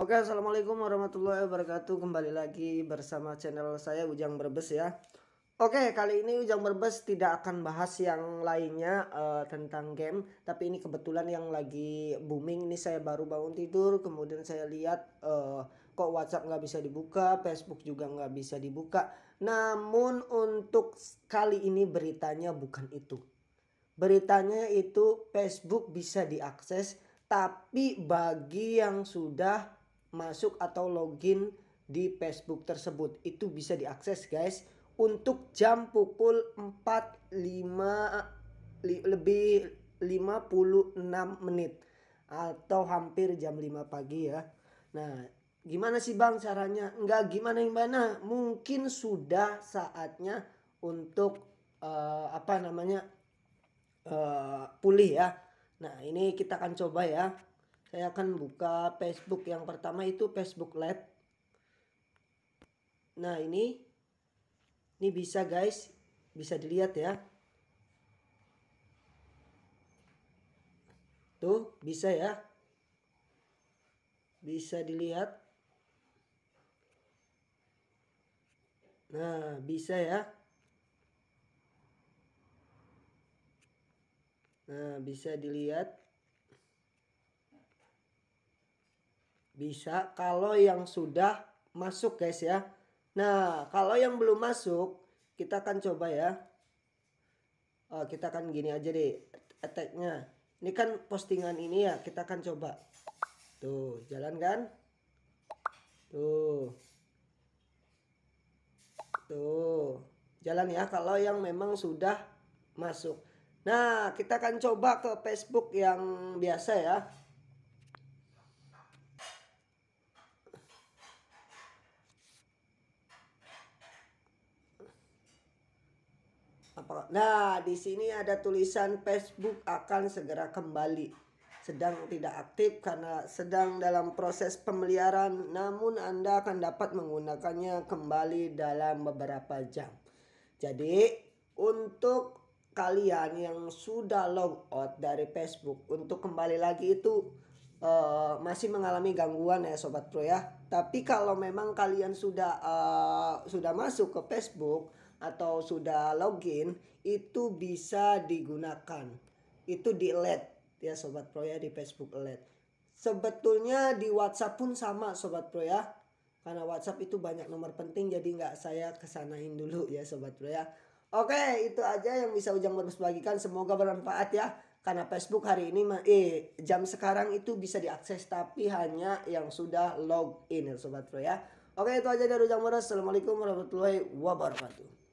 Oke, assalamualaikum warahmatullahi wabarakatuh. Kembali lagi bersama channel saya Ujang Berbes ya. Oke, kali ini Ujang Berbes tidak akan bahas yang lainnya uh, tentang game, tapi ini kebetulan yang lagi booming. Ini saya baru bangun tidur, kemudian saya lihat uh, kok WhatsApp nggak bisa dibuka, Facebook juga nggak bisa dibuka. Namun untuk kali ini beritanya bukan itu. Beritanya itu Facebook bisa diakses, tapi bagi yang sudah masuk atau login di Facebook tersebut. Itu bisa diakses guys untuk jam pukul 4.5 li, lebih 56 menit atau hampir jam 5 pagi ya. Nah, gimana sih Bang caranya? Enggak gimana yang mana? Mungkin sudah saatnya untuk uh, apa namanya? Uh, pulih ya. Nah, ini kita akan coba ya saya akan buka Facebook yang pertama itu Facebook Lab nah ini ini bisa guys bisa dilihat ya tuh bisa ya bisa dilihat Nah, bisa ya. Nah, bisa dilihat. Bisa kalau yang sudah masuk guys ya. Nah, kalau yang belum masuk, kita akan coba ya. Oh, kita akan gini aja deh attacknya Ini kan postingan ini ya, kita akan coba. Tuh, jalan kan? Tuh. Tuh. Jalan ya kalau yang memang sudah masuk. Nah, kita akan coba ke Facebook yang biasa ya. Nah, di sini ada tulisan Facebook akan segera kembali. Sedang tidak aktif karena sedang dalam proses pemeliharaan, namun Anda akan dapat menggunakannya kembali dalam beberapa jam. Jadi, untuk kalian yang sudah log out dari Facebook untuk kembali lagi itu uh, masih mengalami gangguan ya sobat pro ya. Tapi kalau memang kalian sudah uh, sudah masuk ke Facebook atau sudah login itu bisa digunakan itu di LED ya sobat pro ya di Facebook LED sebetulnya di WhatsApp pun sama sobat pro ya karena WhatsApp itu banyak nomor penting jadi nggak saya kesanain dulu ya sobat pro ya Oke, itu aja yang bisa Ujang Berbes bagikan. Semoga bermanfaat ya. Karena Facebook hari ini eh jam sekarang itu bisa diakses tapi hanya yang sudah login ya sobat pro ya. Oke, itu aja dari Ujang Boros. Assalamualaikum warahmatullahi wabarakatuh.